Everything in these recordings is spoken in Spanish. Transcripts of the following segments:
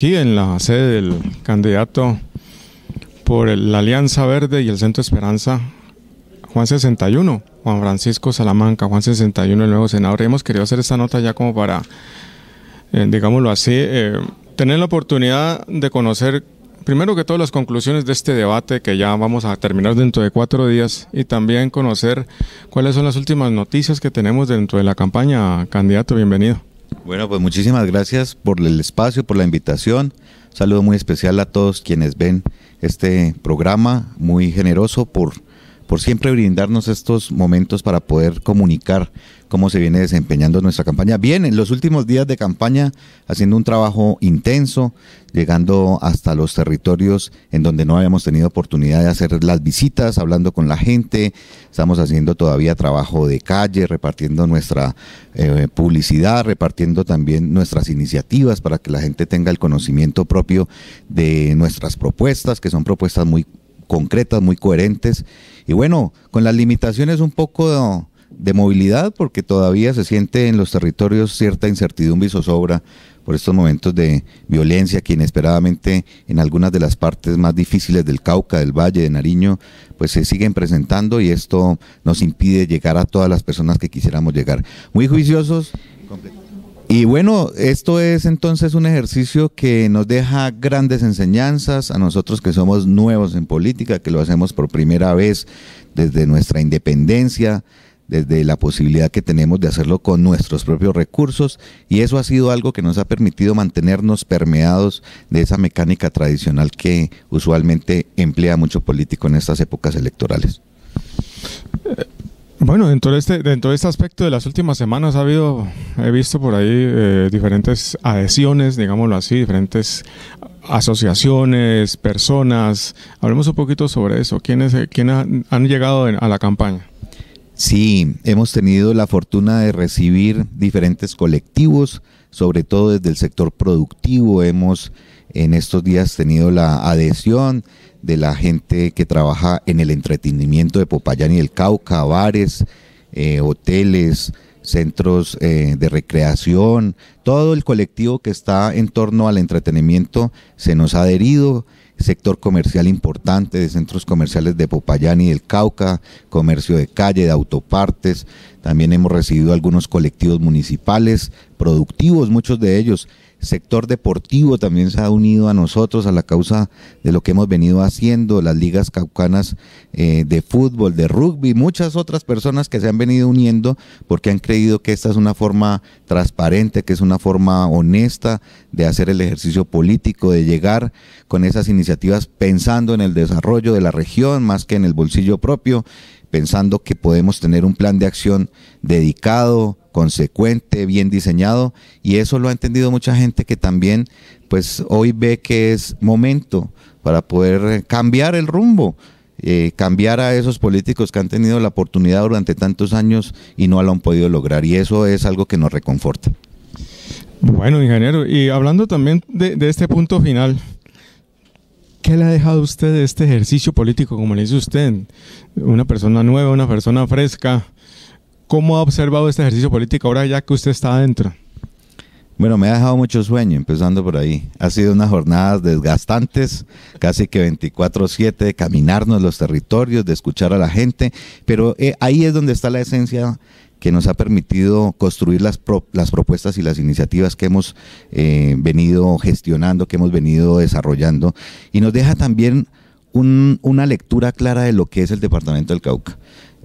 Aquí en la sede del candidato por la Alianza Verde y el Centro Esperanza, Juan 61, Juan Francisco Salamanca, Juan 61, el nuevo senador. hemos querido hacer esta nota ya como para, eh, digámoslo así, eh, tener la oportunidad de conocer primero que todas las conclusiones de este debate que ya vamos a terminar dentro de cuatro días y también conocer cuáles son las últimas noticias que tenemos dentro de la campaña. Candidato, bienvenido. Bueno, pues muchísimas gracias por el espacio, por la invitación. saludo muy especial a todos quienes ven este programa, muy generoso por, por siempre brindarnos estos momentos para poder comunicar cómo se viene desempeñando nuestra campaña. Bien, en los últimos días de campaña, haciendo un trabajo intenso, llegando hasta los territorios en donde no habíamos tenido oportunidad de hacer las visitas, hablando con la gente, estamos haciendo todavía trabajo de calle, repartiendo nuestra eh, publicidad, repartiendo también nuestras iniciativas para que la gente tenga el conocimiento propio de nuestras propuestas, que son propuestas muy concretas, muy coherentes. Y bueno, con las limitaciones un poco de movilidad porque todavía se siente en los territorios cierta incertidumbre y zozobra por estos momentos de violencia que inesperadamente en algunas de las partes más difíciles del Cauca, del Valle, de Nariño, pues se siguen presentando y esto nos impide llegar a todas las personas que quisiéramos llegar. Muy juiciosos. Y bueno, esto es entonces un ejercicio que nos deja grandes enseñanzas a nosotros que somos nuevos en política, que lo hacemos por primera vez desde nuestra independencia, desde la posibilidad que tenemos de hacerlo con nuestros propios recursos y eso ha sido algo que nos ha permitido mantenernos permeados de esa mecánica tradicional que usualmente emplea mucho político en estas épocas electorales. Eh, bueno, dentro de, este, dentro de este aspecto de las últimas semanas ha habido, he visto por ahí eh, diferentes adhesiones, digámoslo así, diferentes asociaciones, personas. Hablemos un poquito sobre eso. ¿Quiénes, eh, quiénes han llegado a la campaña? Sí, hemos tenido la fortuna de recibir diferentes colectivos, sobre todo desde el sector productivo. Hemos en estos días tenido la adhesión de la gente que trabaja en el entretenimiento de Popayán y el Cauca, bares, eh, hoteles, centros eh, de recreación, todo el colectivo que está en torno al entretenimiento se nos ha adherido sector comercial importante de centros comerciales de Popayán y del Cauca, comercio de calle, de autopartes, también hemos recibido algunos colectivos municipales, productivos, muchos de ellos. Sector deportivo también se ha unido a nosotros, a la causa de lo que hemos venido haciendo, las ligas caucanas eh, de fútbol, de rugby, muchas otras personas que se han venido uniendo porque han creído que esta es una forma transparente, que es una forma honesta de hacer el ejercicio político, de llegar con esas iniciativas pensando en el desarrollo de la región más que en el bolsillo propio pensando que podemos tener un plan de acción dedicado, consecuente, bien diseñado, y eso lo ha entendido mucha gente que también, pues hoy ve que es momento para poder cambiar el rumbo, eh, cambiar a esos políticos que han tenido la oportunidad durante tantos años y no lo han podido lograr, y eso es algo que nos reconforta. Bueno, ingeniero, y hablando también de este punto final, ¿Qué le ha dejado usted de este ejercicio político, como le dice usted? Una persona nueva, una persona fresca. ¿Cómo ha observado este ejercicio político ahora ya que usted está adentro? Bueno, me ha dejado mucho sueño, empezando por ahí. Ha sido unas jornadas desgastantes, casi que 24/7, de caminarnos los territorios, de escuchar a la gente, pero eh, ahí es donde está la esencia que nos ha permitido construir las, propuestas y las iniciativas que hemos eh, venido gestionando, que hemos venido desarrollando, y nos deja también una lectura clara de lo que es el Departamento del Cauca.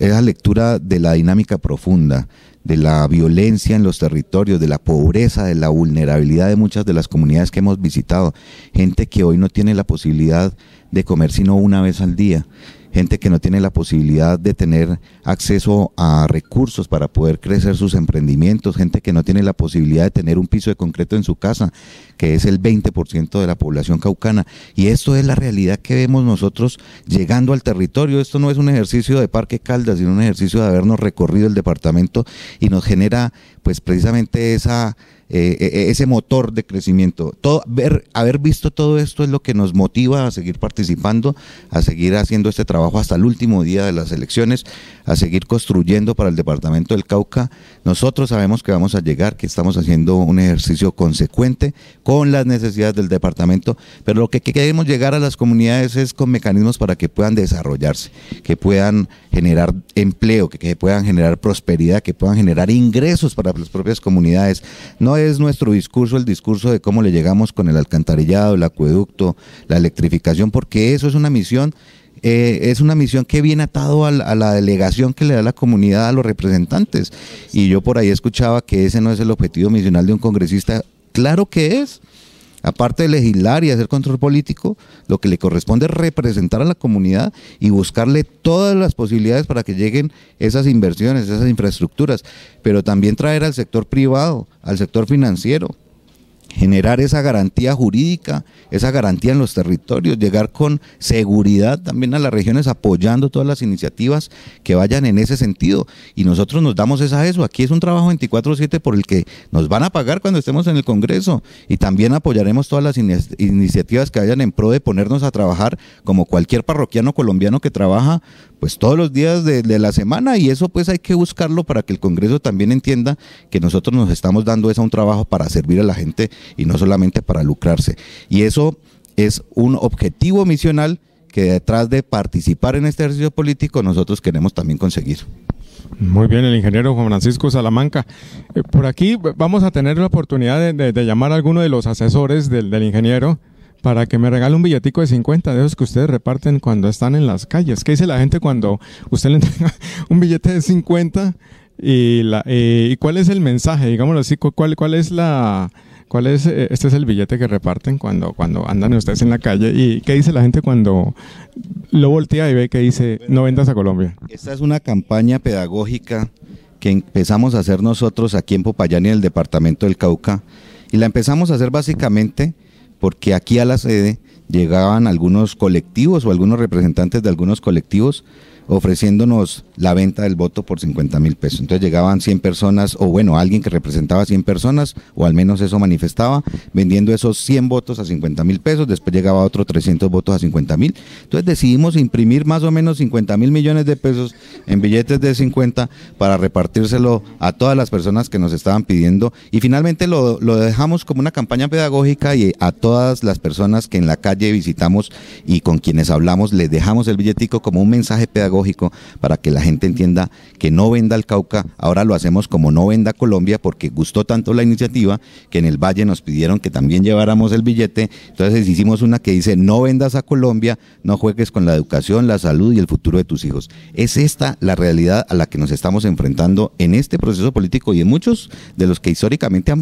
Esa lectura de la dinámica profunda, de la violencia en los territorios, de la pobreza, de la vulnerabilidad de muchas de las comunidades que hemos visitado. Gente que hoy no tiene la posibilidad de comer sino una vez al día gente que no tiene la posibilidad de tener acceso a recursos para poder crecer sus emprendimientos, gente que no tiene la posibilidad de tener un piso de concreto en su casa, que es el 20% de la población caucana. Y esto es la realidad que vemos nosotros llegando al territorio. Esto no es un ejercicio de Parque Caldas, sino un ejercicio de habernos recorrido el departamento y nos genera pues precisamente esa eh, eh, eh, ese motor de crecimiento. haber visto todo esto es lo que nos motiva a seguir participando, a seguir haciendo este trabajo hasta el último día de las elecciones, a seguir construyendo para el Departamento del Cauca. Nosotros sabemos que vamos a llegar, que estamos haciendo un ejercicio consecuente con las necesidades del departamento, pero lo que queremos llegar a las comunidades es con mecanismos para que puedan desarrollarse, que puedan generar empleo, que, que puedan generar prosperidad, que puedan generar ingresos para las propias comunidades. No es nuestro discurso el discurso de cómo le llegamos con el alcantarillado, el acueducto, la electrificación, porque eso es una misión eh, es una misión que viene atado a la, a la, delegación que le da la comunidad a los representantes. Y yo por ahí escuchaba que ese no es el objetivo misional de un congresista. Claro que es. Aparte de legislar y hacer control político, lo que le corresponde es representar a la comunidad y buscarle todas las posibilidades para que lleguen esas inversiones, esas infraestructuras, pero también traer al sector privado, al sector financiero, generar esa garantía jurídica, esa garantía en los territorios, llegar con seguridad también a las regiones apoyando todas las iniciativas que vayan en ese sentido. Y nosotros nos damos esa eso. Aquí es un trabajo 24/7 por el que nos van a pagar cuando estemos en el Congreso y también apoyaremos todas las iniciativas que vayan en pro de ponernos a trabajar como cualquier parroquiano colombiano que trabaja pues todos los días de, la semana y eso pues hay que buscarlo para que el Congreso también entienda que nosotros nos estamos dando eso a un trabajo para servir a la gente y no solamente para lucrarse. Y eso es un objetivo misional que detrás de participar en este ejercicio político nosotros queremos también conseguir. Muy bien, el ingeniero Juan Francisco Salamanca. Eh, por aquí vamos a tener la oportunidad de, llamar a alguno de los asesores del, del, ingeniero para que me regale un billetico de 50 de esos que ustedes reparten cuando están en las calles. ¿Qué dice la gente cuando usted le entrega un billete de 50 y, la, eh, y cuál es el mensaje, digámoslo así, cuál, es la... ¿Cuál es? Eh, este es el billete que reparten cuando, cuando andan ustedes en la calle. ¿Y qué dice la gente cuando lo voltea y ve que dice no vendas a Colombia? Esta es una campaña pedagógica que empezamos a hacer nosotros aquí en Popayán y en el departamento del Cauca. Y la empezamos a hacer básicamente porque aquí a la sede llegaban algunos colectivos o algunos representantes de algunos colectivos ofreciéndonos la venta del voto por 50 mil pesos. Entonces llegaban 100 personas, o bueno, alguien que representaba 100 personas, o al menos eso manifestaba, vendiendo esos 100 votos a 50 mil pesos, después llegaba otro 300 votos a 50 mil. Entonces decidimos imprimir más o menos 50 mil millones de pesos en billetes de 50 para repartírselo a todas las personas que nos estaban pidiendo. Y finalmente lo, lo dejamos como una campaña pedagógica y a todas las personas que en la calle visitamos y con quienes hablamos, les dejamos el billetico como un mensaje pedagógico para que la gente entienda que no venda el Cauca, ahora lo hacemos como no venda Colombia porque gustó tanto la iniciativa que en el Valle nos pidieron que también lleváramos el billete, entonces hicimos una que dice no vendas a Colombia, no juegues con la educación, la salud y el futuro de tus hijos. Es esta la realidad a la que nos estamos enfrentando en este proceso político y en muchos de los que históricamente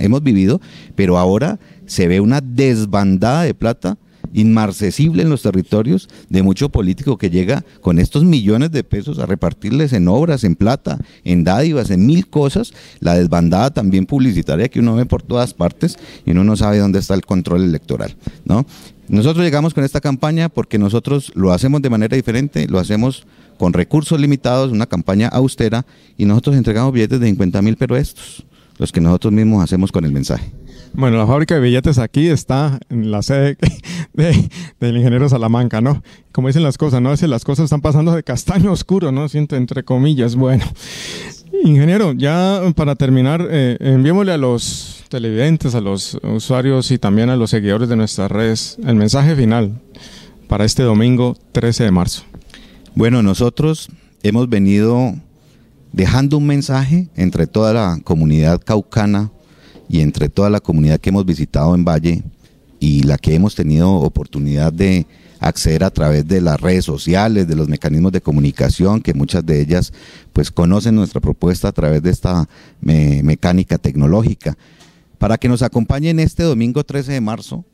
hemos vivido, pero ahora se ve una desbandada de plata inmarcesible en los territorios de mucho político que llega con estos millones de pesos a repartirles en obras, en plata, en dádivas, en mil cosas, la desbandada también publicitaria que uno ve por todas partes y uno no sabe dónde está el control electoral, ¿no? Nosotros llegamos con esta campaña porque nosotros lo hacemos de manera diferente, lo hacemos con recursos limitados, una campaña austera y nosotros entregamos billetes de 50 mil pero estos los que nosotros mismos hacemos con el mensaje. Bueno, la fábrica de billetes aquí está en la sede del ingeniero Salamanca, ¿no? Como dicen las cosas, ¿no? Dicen las cosas están pasando de castaño oscuro, ¿no? Siento entre comillas. Bueno, ingeniero, ya para terminar, eh, enviémosle a los televidentes, a los usuarios y también a los seguidores de nuestras redes el mensaje final para este domingo 13 de marzo. Bueno, nosotros hemos venido dejando un mensaje entre toda la comunidad caucana y entre toda la comunidad que hemos visitado en Valle y la que hemos tenido oportunidad de acceder a través de las redes sociales, de los mecanismos de comunicación, que muchas de ellas pues conocen nuestra propuesta a través de esta mecánica tecnológica. Para que nos acompañen este domingo 13 de marzo,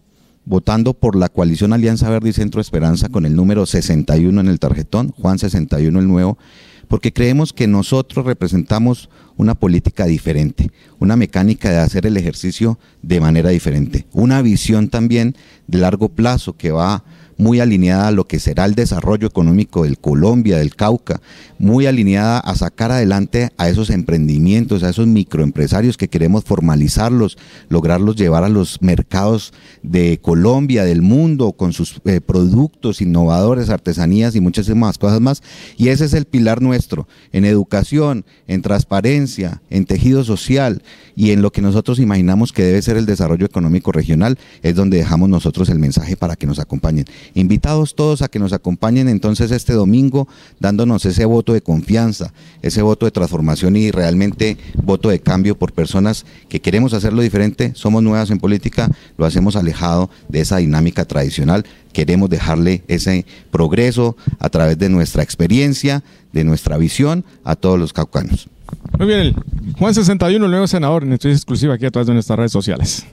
votando por la coalición Alianza Verde y Centro Esperanza con el número 61 en el tarjetón, Juan 61 el nuevo, porque creemos que nosotros representamos una política diferente, una mecánica de hacer el ejercicio de manera diferente, una visión también de largo plazo que va muy alineada a lo que será el desarrollo económico del Colombia, del Cauca, muy alineada a sacar adelante a esos emprendimientos, a esos microempresarios que queremos formalizarlos, lograrlos llevar a los mercados de Colombia, del mundo, con sus eh, productos innovadores, artesanías y muchas más cosas más. Y ese es el pilar nuestro, en educación, en transparencia, en tejido social y en lo que nosotros imaginamos que debe ser el desarrollo económico regional, es donde dejamos nosotros el mensaje para que nos acompañen. Invitados todos a que nos acompañen entonces este domingo dándonos ese voto de confianza, ese voto de transformación y realmente voto de cambio por personas que queremos hacerlo diferente, somos nuevas en política, lo hacemos alejado de esa dinámica tradicional, queremos dejarle ese progreso a través de nuestra experiencia, de nuestra visión a todos los caucanos. Muy bien, Juan 61, nuevo senador, en exclusiva aquí a través de nuestras redes sociales.